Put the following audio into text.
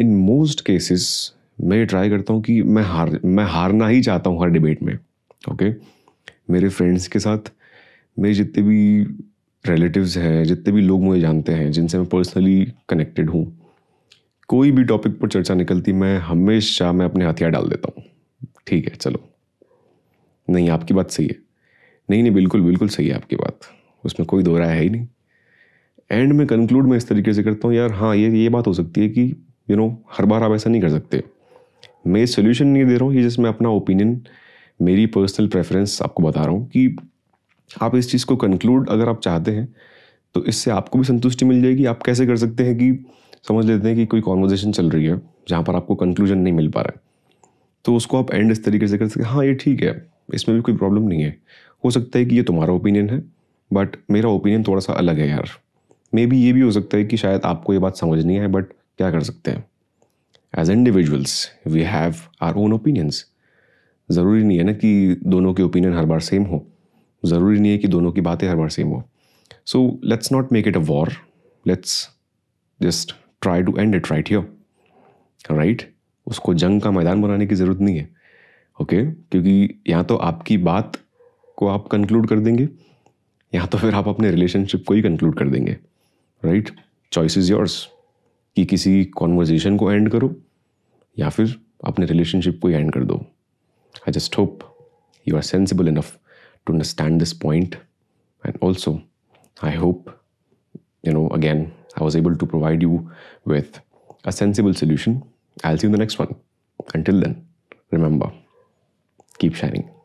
In most cases मैं ये try करता हूँ कि मैं हार मैं हारना ही चाहता हूँ हर डिबेट में ओके मेरे फ्रेंड्स के साथ मेरे जितने भी रिलेटिव्स हैं जितने भी लोग मुझे जानते हैं जिनसे मैं पर्सनली कनेक्टेड हूँ कोई भी टॉपिक पर चर्चा निकलती मैं हमेशा मैं अपने हथियार डाल देता हूँ ठीक है चलो नहीं आपकी बात सही है नहीं नहीं बिल्कुल बिल्कुल सही है आपकी बात उसमें कोई दोहरा है ही नहीं एंड में कंक्लूड मैं इस तरीके से करता हूँ यार हाँ ये ये बात हो सकती है कि यू नो हर बार आप ऐसा नहीं कर सकते मैं सोल्यूशन नहीं दे रहा हूँ ये जस्ट मैं अपना ओपिनियन मेरी पर्सनल प्रेफरेंस आपको बता रहा हूँ कि आप इस चीज़ को कंक्लूड अगर आप चाहते हैं तो इससे आपको भी संतुष्टि मिल जाएगी आप कैसे कर सकते हैं कि समझ लेते हैं कि कोई कॉन्वर्जेसन चल रही है जहाँ पर आपको कंक्लूजन नहीं मिल पा रहा है तो उसको आप एंड इस तरीके से कर सकते हाँ ये ठीक है इसमें भी कोई प्रॉब्लम नहीं है हो सकता है कि ये तुम्हारा ओपिनियन है बट मेरा ओपिनियन थोड़ा सा अलग है यार मे बी ये भी हो सकता है कि शायद आपको ये बात समझ नहीं आए बट क्या कर सकते हैं as individuals we have our own opinions ज़रूरी नहीं है ना कि दोनों के ओपिनियन हर बार सेम हो ज़रूरी नहीं है कि दोनों की बातें हर बार सेम हो so let's not make it a war let's just try to end it right your right उसको जंग का मैदान बनाने की ज़रूरत नहीं है ओके okay? क्योंकि या तो आपकी बात को आप कंक्लूड कर देंगे या तो फिर आप अपने रिलेशनशिप को ही कंक्लूड कर देंगे राइट चॉइस इज़ योर्स कि किसी कॉन्वर्जेसन को एंड करो या फिर अपने रिलेशनशिप को एंड कर दो I just hope you are sensible enough to understand this point and also I hope you know again I was able to provide you with a sensible solution I'll see the next one and till then remember keep sharing